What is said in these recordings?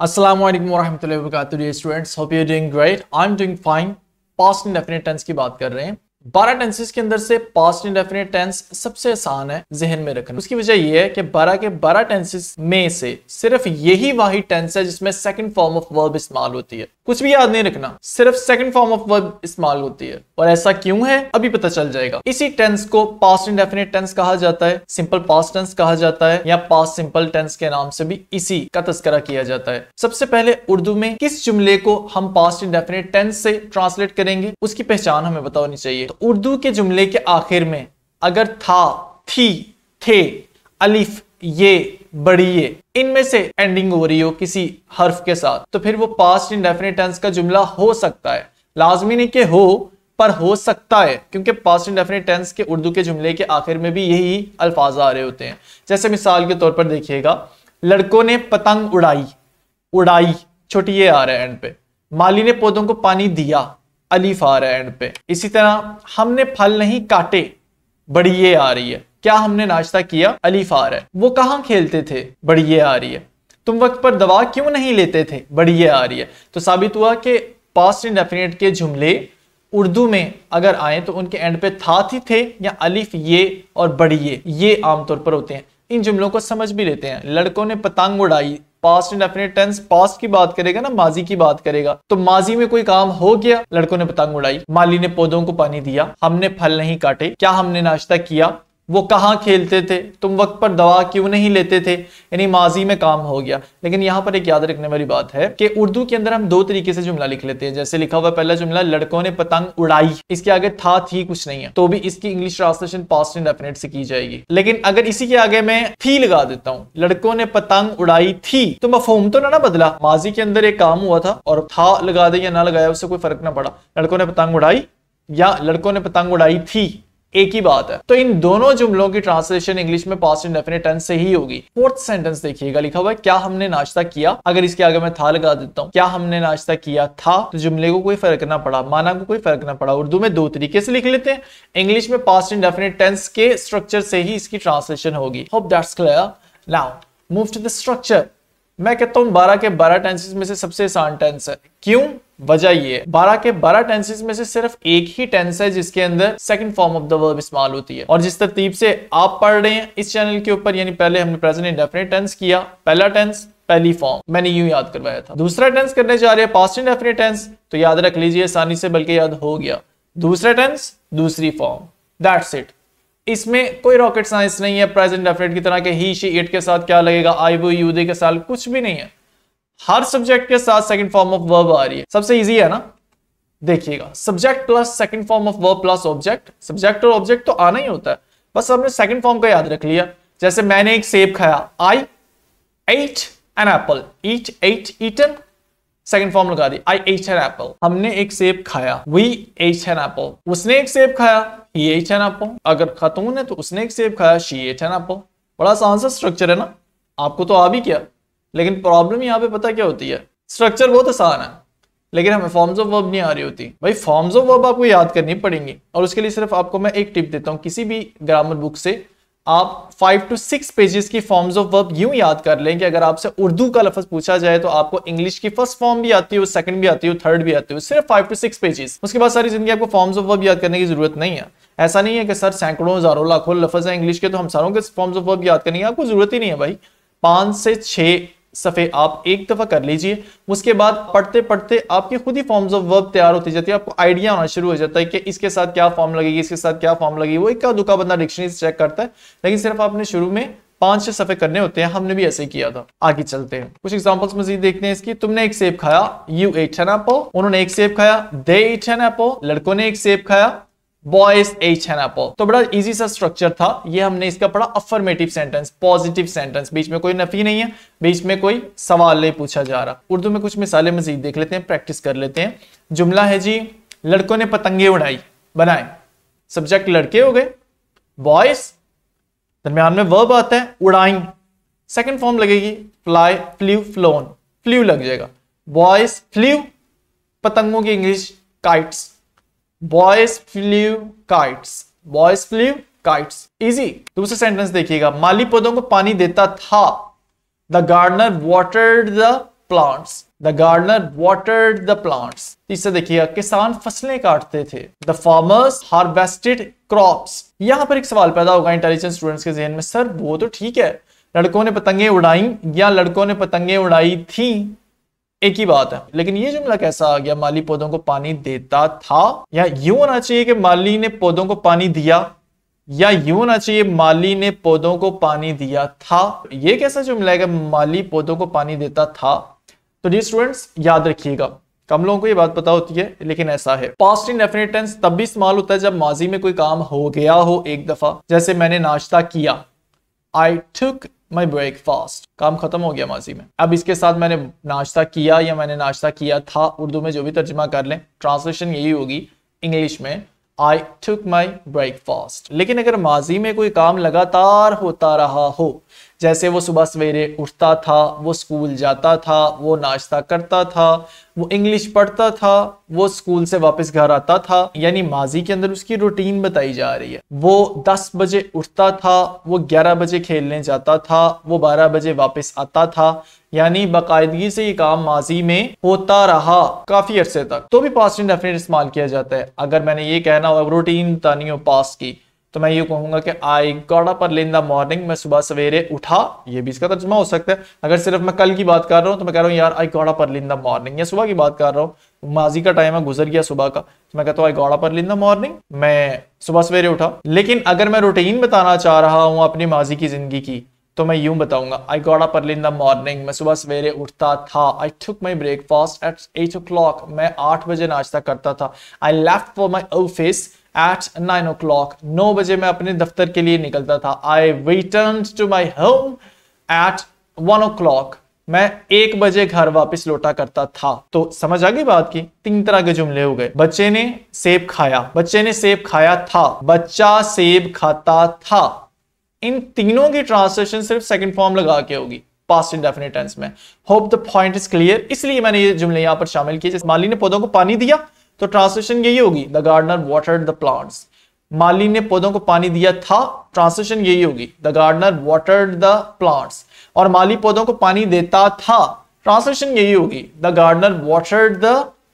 Assalamu alaikum warahmatullahi wabarakatuh dear students hope you are doing great i am doing fine past indefinite tense ki baat kar rahe hain बारह tenses के अंदर से past indefinite tense सबसे आसान है जहन में रखना उसकी वजह यह है कि बारह के बारह टेंसेस में से सिर्फ यही वाहि टेंस है जिसमें सेकंड फॉर्म ऑफ वर्ब इस्तेमाल होती है कुछ भी याद नहीं रखना सिर्फ सेकंड फॉर्म ऑफ वर्ब इस्तेमाल होती है और ऐसा क्यों है अभी पता चल जाएगा इसी टेंस को पास्ट इंडेफिनेट टेंस कहा जाता है सिंपल पास्ट टेंस कहा जाता है या पास्ट सिंपल टेंस के नाम से भी इसी का तस्करा किया जाता है सबसे पहले उर्दू में किस जुमले को हम पास्ट इंडेफिनेट टेंस से ट्रांसलेट करेंगे उसकी पहचान हमें बतानी चाहिए तो उर्दू के जुमले के आखिर में अगर था थी थे अलिफ ये बड़ी ये इनमें से एंडिंग हो रही हो किसी हर्फ के साथ तो फिर वो पास्ट इंडेफिनेट टेंस का जुमला हो सकता है लाजमी नहीं कि हो पर हो सकता है क्योंकि पास्ट इंडेफिनेट टेंस के उर्दू के जुमले के आखिर में भी यही अल्फाज आ रहे होते हैं जैसे मिसाल के तौर पर देखिएगा लड़कों ने पतंग उड़ाई उड़ाई छोटी ये आ रहा है एंड पे माली ने पौधों को पानी दिया अलीफ आ रहा है एंड पे इसी तरह हमने फल नहीं काटे बड़ी ये आ रही है क्या हमने नाश्ता किया अली फार है वो कहाँ खेलते थे बड़ी ये आ रही है तुम वक्त पर दवा क्यों नहीं लेते थे बड़ी ये आ रही है तो साबित हुआ कि पास्ट इंडेफिनेट के जुमले उर्दू में अगर आए तो उनके एंड पे था थी थे या अलिफ ये और बड़ी ये ये आमतौर पर होते हैं इन जुमलों को समझ भी लेते हैं लड़कों ने पतंग उड़ाई पास्ट इंडेफिनेट टेंस पास्ट की बात करेगा ना माजी की बात करेगा तो माजी में कोई काम हो गया लड़कों ने पतंग उड़ाई माली ने पौधों को पानी दिया हमने फल नहीं काटे क्या हमने नाश्ता किया वो कहाँ खेलते थे तुम वक्त पर दवा क्यों नहीं लेते थे यानी माजी में काम हो गया लेकिन यहाँ पर एक याद रखने वाली बात है कि उर्दू के अंदर हम दो तरीके से जुमला लिख लेते हैं जैसे लिखा हुआ पहला जुमला लड़कों ने पतंग उड़ाई इसके आगे था थी कुछ नहीं है तो भी इसकी English translation past indefinite से की जाएगी लेकिन अगर इसी के आगे मैं थी लगा देता हूँ लड़कों ने पतंग उड़ाई थी तो मफहम तो ना ना बदला माजी के अंदर एक काम हुआ था और था लगा दे या ना लगाया उससे कोई फर्क ना पड़ा लड़कों ने पतंग उड़ाई या लड़कों ने पतंग उड़ाई थी एक ही बात है तो इन दोनों जुमलों की ट्रांसलेशन इंग्लिश में पास्ट इंडेफिनेट टेंस से ही होगी फोर्थ सेंटेंस देखिएगा लिखा हुआ है क्या हमने नाश्ता किया अगर इसके आगे मैं था लगा देता हूँ क्या हमने नाश्ता किया था तो जुमले को कोई फर्क ना पड़ा माना को कोई फर्क ना पड़ा उर्दू में दो तरीके से लिख लेते हैं इंग्लिश में पास्ट इंडेफिनेट टेंस के स्ट्रक्चर से ही इसकी ट्रांसलेशन होगी hope that's clear now move to the structure मैं कहता हूं बारह के बारह टेंसेस में से सबसे आसान टेंस है क्यों वजह ये बारह के बारह टेंसेज में से सिर्फ एक ही टेंस है जिसके अंदर second form of the verb इस्तेमाल होती है और जिस तरतीब से आप पढ़ रहे हैं इस चैनल के ऊपर यानी पहले हमने प्रेजेंट इंडेफिनेट टेंस किया पहला टेंस पहली फॉर्म मैंने यूं याद करवाया था दूसरा टेंस करने जा रहे हैं पास्ट इंडेफिनेट टेंस तो याद रख लीजिए आसानी से बल्कि याद हो गया दूसरा टेंस दूसरी फॉर्म दैट्स इट इसमें कोई रॉकेट साइंस नहीं है प्रेजेंट डेफिनेट की तरह के ही शी इट के साथ क्या लगेगा आई वो यू दे के साथ कुछ भी नहीं है हर सब्जेक्ट के साथ सेकंड फॉर्म ऑफ वर्ब आ रही है सबसे इजी है ना देखिएगा subject plus second form of verb plus object subject और ऑब्जेक्ट तो आना ही होता है बस हमने सेकंड फॉर्म का याद रख लिया जैसे मैंने एक सेब खाया I ate an apple eat ate eaten second form लगा दी आई एट एन एप्पल हमने एक सेब खाया वी एट एन एप्पल उसने एक सेब खाया ही एट एन एप्पल अगर खातून है तो उसने एक सेब खाया शी एट एन एप्पल बड़ा सा आंसर स्ट्रक्चर है ना आपको तो आ भी क्या लेकिन प्रॉब्लम यहाँ पे पता क्या होती है स्ट्रक्चर बहुत आसान है लेकिन हमें फॉर्म्स ऑफ वर्ब नहीं आ रही होती भाई फॉर्म्स ऑफ वर्ब आपको याद करनी पड़ेंगी और उसके लिए सिर्फ आपको मैं एक टिप देता हूँ किसी भी ग्रामर बुक से आप फाइव टू सिक्स पेजेस की फॉर्म्स ऑफ वर्ब यूं याद कर लें कि अगर आपसे उर्दू का लफज पूछा जाए तो आपको इंग्लिश की फर्स्ट फॉर्म भी आती हो सेकंड भी आती हो थर्ड भी आती हो सिर्फ फाइव टू सिक्स पेजेस उसके बाद सारी जिंदगी आपको फॉर्म्स ऑफ वर्ब याद करने की जरूरत नहीं है ऐसा नहीं है कि सर सैकड़ों हजारों लाखों लफज है इंग्लिश के तो हम सारों के फॉर्म्स ऑफ वर्ब याद करने की आपको जरूरत ही नहीं है भाई पांच से छह सफ़े आप एक दफ़ा कर लीजिए उसके बाद पढ़ते पढ़ते आपके खुद ही फॉर्म्स ऑफ वर्ब तैयार होती जाती है आपको आइडिया होना शुरू हो जाता है कि इसके साथ क्या फॉर्म लगेगी इसके साथ क्या फॉर्म लगेगी वो एक का दुक्का बंदा डिक्शनरी से चेक करता है लेकिन सिर्फ आपने शुरू में पांच छह सफ़े करने होते हैं हमने भी ऐसे किया था आगे चलते हैं कुछ एग्जाम्पल्स मजीद देखते हैं इसकी तुमने एक सेब खाया यू एट एन एपो उन्होंने एक सेब खाया दे एट एन एपो लड़कों ने एक सेब खाया बॉयज एच एन एपल तो बड़ा इजी सा स्ट्रक्चर था ये हमने इसका पढ़ा अफर्मेटिव सेंटेंस पॉजिटिव सेंटेंस बीच में कोई नफी नहीं है बीच में कोई सवाल नहीं पूछा जा रहा उर्दू में कुछ मिसाले मजीद देख लेते हैं प्रैक्टिस कर लेते हैं जुमला है जी लड़कों ने पतंगे उड़ाई बनाए सब्जेक्ट लड़के हो गए बॉयज दरम्यान में वर्ब आता है उड़ाई सेकेंड फॉर्म लगेगी फ्लाई फ्ल्यू फ्लोन फ्ल्यू लग जाएगा बॉयज फ्ल्यू पतंगों की English kites boys flew kites boys flew kites easy दूसरा सेंटेंस देखिएगा माली पौधों को पानी देता था the gardener water the plants the gardener water the plants तीसरा देखिएगा किसान फसलें काटते थे द फार्मर्स हार्वेस्टेड क्रॉप यहां पर एक सवाल पैदा होगा इंटेलिजेंट स्टूडेंट्स के जहन में सर वो तो ठीक है लड़कों ने पतंगे उड़ाई या लड़कों ने पतंगे उड़ाई थी एक ही बात है लेकिन ये जुमला कैसा आ गया माली पौधों को पानी देता था या यूं होना चाहिए कि माली ने पौधों को पानी दिया या यूं होना चाहिए माली ने पौधों को पानी दिया था ये कैसा जुमला है कि माली पौधों को पानी देता था तो जी स्टूडेंट्स याद रखिएगा कम लोगों को ये बात पता होती है लेकिन ऐसा है पास्ट इन डेफिनेट टेंस तब भी इस्तेमाल होता है जब माजी में कोई काम हो गया हो एक दफा जैसे मैंने नाश्ता किया आई टुक माई ब्रेकफास्ट काम खत्म हो गया माजी में अब इसके साथ मैंने नाश्ता किया या मैंने नाश्ता किया था उर्दू में जो भी तर्जमा कर लें ट्रांसलेशन यही होगी इंग्लिश में आई टुक माई ब्रेकफास्ट लेकिन अगर माजी में कोई काम लगातार होता रहा हो जैसे वो सुबह सवेरे उठता था वो स्कूल जाता था वो नाश्ता करता था वो इंग्लिश पढ़ता था वो स्कूल से वापस घर आता था यानी माजी के अंदर उसकी रूटीन बताई जा रही है वो 10 बजे उठता था वो 11 बजे खेलने जाता था वो 12 बजे वापस आता था यानी बाकायदगी से ये काम माजी में होता रहा काफी अरसे तक तो भी पास्ट इंडेफिनेट इस्तेमाल किया जाता है अगर मैंने ये कहना हो रूटीन तानी हो पास की तो मैं ये कहूंगा कि I got up early in the morning मैं सुबह सवेरे उठा ये भी इसका तर्जमा हो सकता है अगर सिर्फ मैं कल की बात कर रहा हूँ तो मैं कह रहा हूँ यार I got up early in the morning या सुबह की बात कर रहा हूँ माजी का टाइम है गुजर गया सुबह का तो मैं कहता हूँ I got up early in the morning मैं सुबह सवेरे उठा लेकिन अगर मैं रूटीन बताना चाह रहा हूँ अपनी माजी की जिंदगी की तो मैं यूं बताऊंगा I got up early in the morning मैं सुबह सवेरे उठता था I took my breakfast at eight o'clock मैं आठ बजे नाश्ता करता था I left for my office at nine o'clock नौ बजे मैं अपने दफ्तर के लिए निकलता था I return to my home at one o'clock मैं एक बजे घर वापस लौटा करता था तो समझ आ गई बात की तीन तरह के जुमले हो गए बच्चे ने सेब खाया बच्चे ने सेब खाया था बच्चा सेब खाता था इन तीनों की ट्रांसलेशन सिर्फ सेकंड फॉर्म लगा के होगी पास्ट टेंस में hope the point is clear इसलिए मैंने ये जुमले यहां पर शामिल किए माली ने पौधों को पानी दिया तो ट्रांसलेशन यही होगी the gardener water the plants माली ने पौधों को पानी दिया था ट्रांसलेशन यही होगी the gardener water the plants और माली पौधों को पानी देता था ट्रांसलेशन यही होगी the gardener water the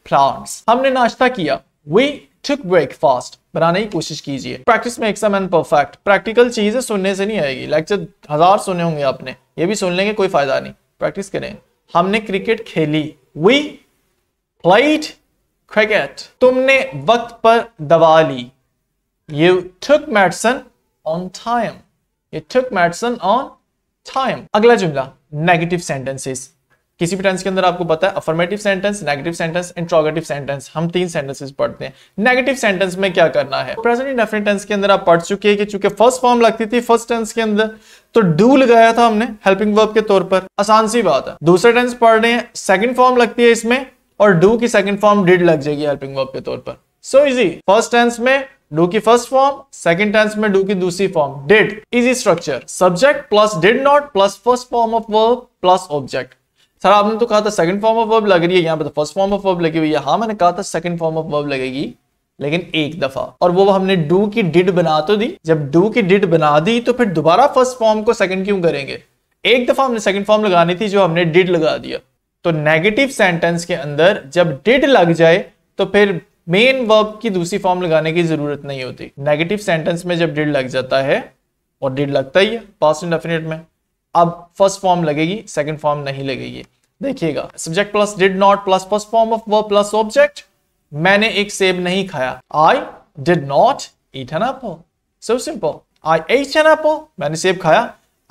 plants हमने नाश्ता किया वी टुक ब्रेकफास्ट बनाने की कोशिश कीजिए प्रैक्टिस में एक्सम एंड परफेक्ट प्रैक्टिकल चीजें सुनने से नहीं आएगी लेक्चर हजार सुने होंगे आपने ये भी सुन लेंगे कोई फायदा नहीं प्रैक्टिस करें हमने क्रिकेट खेली वी प्लेट क्रिकेट तुमने वक्त पर दवा ली you took medicine on time you took medicine on time अगला जुमला नेगेटिव सेंटेंसेस किसी भी टेंस के अंदर आपको पता है affirmative sentence negative sentence interrogative sentence हम तीन सेंटेंसेस पढ़ते हैं नेगेटिव सेंटेंस में क्या करना है प्रेजेंट इंडेफिनिट टेंस के अंदर आप पढ़ चुके हैं कि चूंकि फर्स्ट फॉर्म लगती थी फर्स्ट टेंस के अंदर तो डू लगाया था हमने हेल्पिंग वर्ब के तौर पर आसान सी बात है दूसरे टेंस पढ़ रहे हैं सेकंड फॉर्म लगती है इसमें और डू की सेकंड फॉर्म डिड लग जाएगी हेल्पिंग वर्ब के तौर पर सो इजी फर्स्ट टेंस में डू की फर्स्ट फॉर्म सेकंड टेंस में डू की दूसरी फॉर्म did easy structure subject plus did not plus first form of verb plus object sir आपने तो कहा था सेकंड फॉर्म ऑफ वर्ब लग रही है यहाँ पर तो फर्स्ट फॉर्म ऑफ वर्ब लगी हुई है हाँ मैंने कहा था सेकंड फॉर्म ऑफ वर्ब लगेगी लेकिन एक दफा और वो हमने डू की डिड बना तो दी जब डू की डिड बना दी तो फिर दोबारा फर्स्ट फॉर्म को सेकंड क्यों करेंगे एक दफा हमने सेकंड फॉर्म लगानी थी जो हमने डिड लगा दिया तो नेगेटिव सेंटेंस के अंदर जब डिड लग जाए तो फिर मेन वर्ब की दूसरी फॉर्म लगाने की जरूरत नहीं होती नेगेटिव सेंटेंस में जब डिड लग जाता है और डिड लगता ही है पास्ट इंडेफिनेट में अब फर्स्ट फॉर्म लगेगी सेकंड फॉर्म नहीं लगेगी देखिएगा subject plus did not plus first form of verb plus object मैंने एक सेब नहीं खाया I did not eat an apple so simple I ate an apple मैंने सेब खाया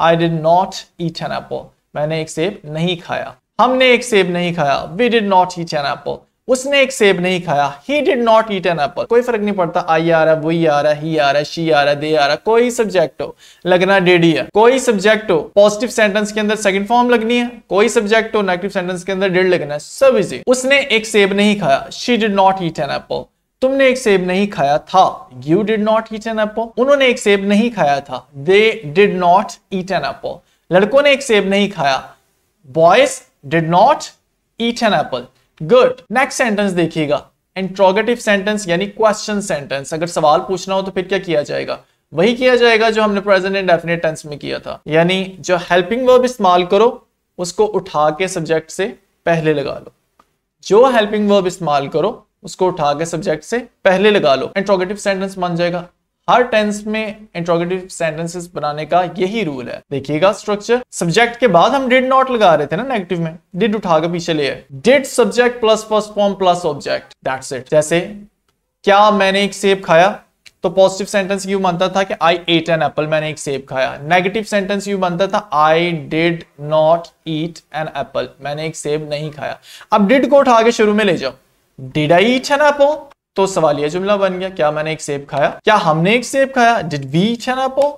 I did not eat an apple मैंने एक सेब नहीं खाया हमने एक सेब नहीं खाया we did not eat an apple उसने एक सेब नहीं खाया he did not eat an apple कोई फर्क नहीं पड़ता आई आ रहा वही आ रहा ही आ रहा शी आ रहा दे आ रहा कोई सब्जेक्ट हो लगना डेडी है कोई सब्जेक्ट हो पॉजिटिव सेंटेंस के अंदर सेकंड फॉर्म लगनी है कोई सब्जेक्ट हो नेगेटिव सेंटेंस के अंदर डेड लगना है सब इजी उसने एक सेब नहीं खाया she did not eat an apple तुमने एक सेब नहीं खाया था you did not eat an apple उन्होंने एक सेब नहीं खाया था they did not eat an apple लड़कों ने एक सेब नहीं खाया boys did not eat an apple good next sentence देखिएगा इंट्रोगेटिव सेंटेंस यानी क्वेश्चन सेंटेंस अगर सवाल पूछना हो तो फिर क्या किया जाएगा वही किया जाएगा जो हमने प्रेजेंट एंड टेंस में किया था यानी जो हेल्पिंग वर्ब इस्तेमाल करो उसको उठा के सब्जेक्ट से पहले लगा लो जो हेल्पिंग वर्ब इस्तेमाल करो उसको उठा के सब्जेक्ट से पहले लगा लो इंट्रोगेटिव सेंटेंस बन जाएगा हर टेंस में इंट्रोगेटिव सेंटेंसेस बनाने का यही रूल है देखिएगा स्ट्रक्चर सब्जेक्ट के बाद हम डिड नॉट लगा रहे थे ना नेगेटिव में डिड उठा के पीछे ले did subject plus first form plus object that's it जैसे क्या मैंने एक सेब खाया तो पॉजिटिव सेंटेंस यू बनता था कि आई एट एन एप्पल मैंने एक सेब खाया नेगेटिव सेंटेंस यू बनता था I did not eat an apple मैंने एक सेब नहीं खाया अब डिड को उठा के शुरू में ले जाओ did I eat an apple तो सवाल यह जुमला बन गया क्या मैंने एक सेब खाया क्या हमने एक सेब खाया did we eat an apple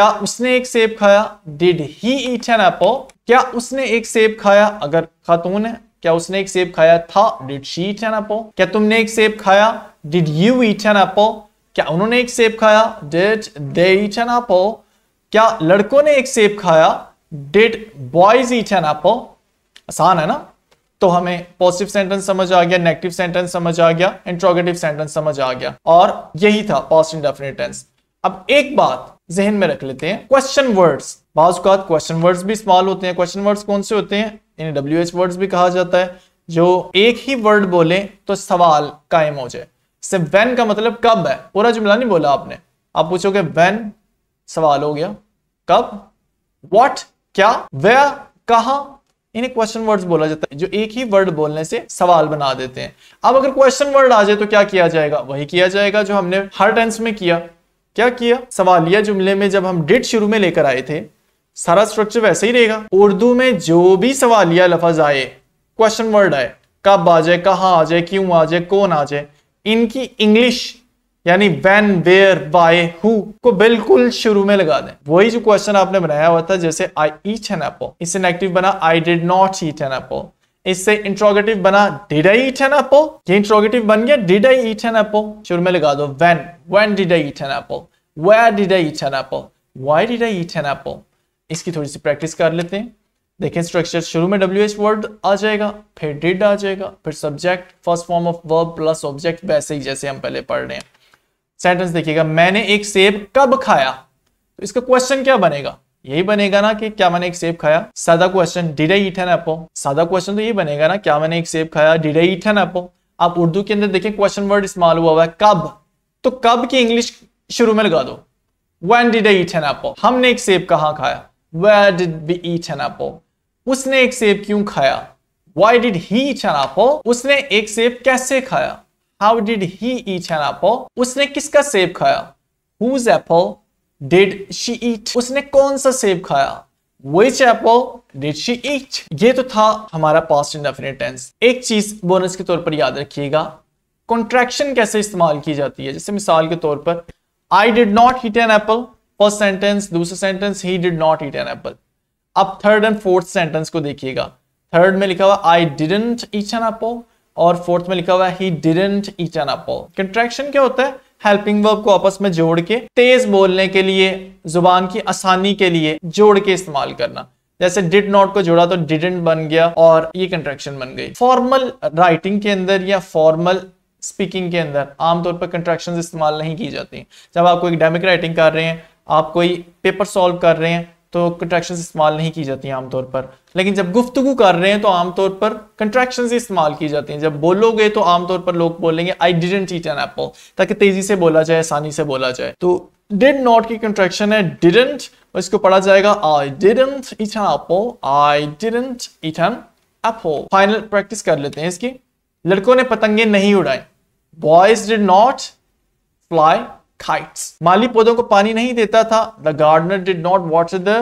क्या उसने एक सेब खाया did he eat an apple क्या उसने एक सेब खाया अगर खातून है क्या उसने एक सेब खाया था did she eat an apple क्या तुमने एक सेब खाया did you eat an apple क्या उन्होंने एक सेब खाया did they eat an apple क्या लड़कों ने एक सेब खाया did boys eat an apple आसान है ना तो हमें पॉजिटिव सेंटेंस समझ आ गया नेगेटिव सेंटेंस समझ आ गया इंट्रोगेटिव सेंटेंस समझ आ गया और यही था पॉस्ट इंडेफिनेट टेंस अब एक बात जहन में रख लेते हैं क्वेश्चन वर्ड्स बाज़ात क्वेश्चन वर्ड्स भी इस्तेमाल होते हैं क्वेश्चन वर्ड्स कौन से होते हैं इन्हें डब्ल्यू एच वर्ड्स भी कहा जाता है जो एक ही वर्ड बोले तो सवाल कायम हो जाए सिर्फ वैन का मतलब कब है पूरा जुमला नहीं बोला आपने आप पूछोगे वैन सवाल हो गया कब वॉट क्या वे कहा इन्हें क्वेश्चन वर्ड्स बोला जाता है जो एक ही वर्ड बोलने से सवाल बना देते हैं अब अगर क्वेश्चन वर्ड आ जाए तो क्या किया जाएगा वही किया जाएगा जो हमने हर टेंस में किया क्या किया सवालिया जुमले में जब हम डिट शुरू में लेकर आए थे सारा स्ट्रक्चर वैसे ही रहेगा उर्दू में जो भी सवालिया लफज आए क्वेश्चन वर्ड आए कब आ जाए कहाँ आ जाए क्यों आ जाए कौन आ जाए इनकी इंग्लिश यानी when where by who co बिल्कुल शुरू में लगा दें वही जो क्वेश्चन आपने बनाया हुआ था जैसे आई ईच एन एपो इससे नेगेटिव बना I did not eat an apple इससे इंट्रोगेटिव बना did I eat an apple ये इंट्रोगेटिव बन गया did I eat an apple शुरू में लगा दो when when did I eat an apple where did I eat an apple why did I eat an apple इसकी थोड़ी सी प्रैक्टिस कर लेते हैं देखें स्ट्रक्चर शुरू में डब्ल्यू एच वर्ड आ जाएगा फिर डिड आ जाएगा फिर subject first form of verb plus object वैसे ही जैसे हम पहले पढ़ रहे हैं सेंटेंस देखिएगा मैंने एक सेब कब खाया तो इसका क्वेश्चन क्या बनेगा यही बनेगा ना कि क्या मैंने एक सेब खाया सादा question did I eat an apple सादा क्वेश्चन तो यही बनेगा ना क्या मैंने एक सेब खाया डिड आई ईट एन एप्पो आप उर्दू के अंदर देखिए क्वेश्चन वर्ड इस्तेमाल हुआ हुआ है कब तो कब की इंग्लिश शुरू में लगा दो when did I eat an apple हमने एक सेब कहाँ खाया where did we eat an apple उसने एक सेब क्यों खाया why did he eat an apple उसने एक सेब कैसे खाया how did he eat an apple उसने किसका सेब खाया whose apple did she eat उसने कौन सा सेब खाया Which apple did she eat? ये तो था हमारा पास्ट इंडेफिनेट टेंस एक चीज बोनस के तौर पर याद रखिएगा कॉन्ट्रैक्शन कैसे इस्तेमाल की जाती है जैसे मिसाल के तौर पर I did not eat an apple first sentence दूसरा sentence he did not eat an apple अब थर्ड एंड फोर्थ सेंटेंस को देखिएगा थर्ड में लिखा हुआ I didn't eat an apple और फोर्थ में लिखा हुआ है he didn't eat an apple contraction क्या होता है हेल्पिंग वर्ब को आपस में जोड़ के तेज बोलने के लिए जुबान की आसानी के लिए जोड़ के इस्तेमाल करना जैसे डिड नॉट को जोड़ा तो डिडेंट बन गया और ये कंट्रैक्शन बन गई फॉर्मल राइटिंग के अंदर या फॉर्मल स्पीकिंग के अंदर आमतौर पर कंट्रैक्शन इस्तेमाल नहीं की जाती जब आप कोई डेमिक राइटिंग कर रहे हैं आप कोई पेपर सॉल्व कर रहे हैं तो कंट्रैक्शन इस्तेमाल नहीं की जाती आमतौर पर लेकिन जब गुफ्तु कर रहे हैं तो आमतौर पर कंट्रैक्शन इस्तेमाल की जाती हैं जब बोलोगे तो आमतौर पर लोग बोलेंगे I didn't eat an apple ताकि तेजी से बोला जाए आसानी से बोला जाए तो डिड नॉट की कंट्रैक्शन है डिडेंट इसको पढ़ा जाएगा I didn't eat an apple I didn't eat an apple final practice कर लेते हैं इसकी लड़कों ने पतंगे नहीं उड़ाए boys did not fly kites माली पौधों को पानी नहीं देता था the gardener did not water the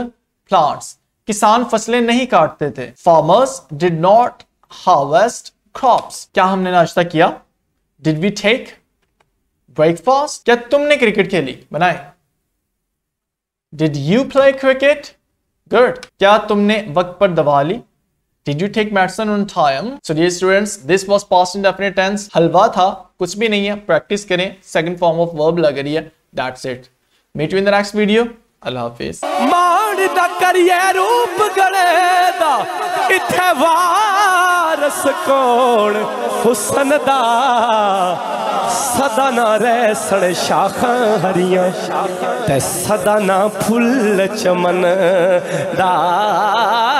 plants किसान फसलें नहीं काटते थे farmers did not harvest crops क्या हमने नाश्ता किया डिड वी टेक ब्रेकफास्ट क्या तुमने क्रिकेट खेली बनाए did you play cricket good क्या तुमने वक्त पर दबा ली Did you take medicine on time? So dear students, this was past indefinite tense. हलवा था कुछ भी नहीं है प्रैक्टिस करें सेकंड फॉर्म ऑफ वर्ब लग रही है that's it meet you in the next video अल्लाह हाफिज मान दा करिए रूप गले दा इथे वारस कौन हुसन दा सदा ना रैसण शाखा हरिया ते सदा ना फुल चमन दा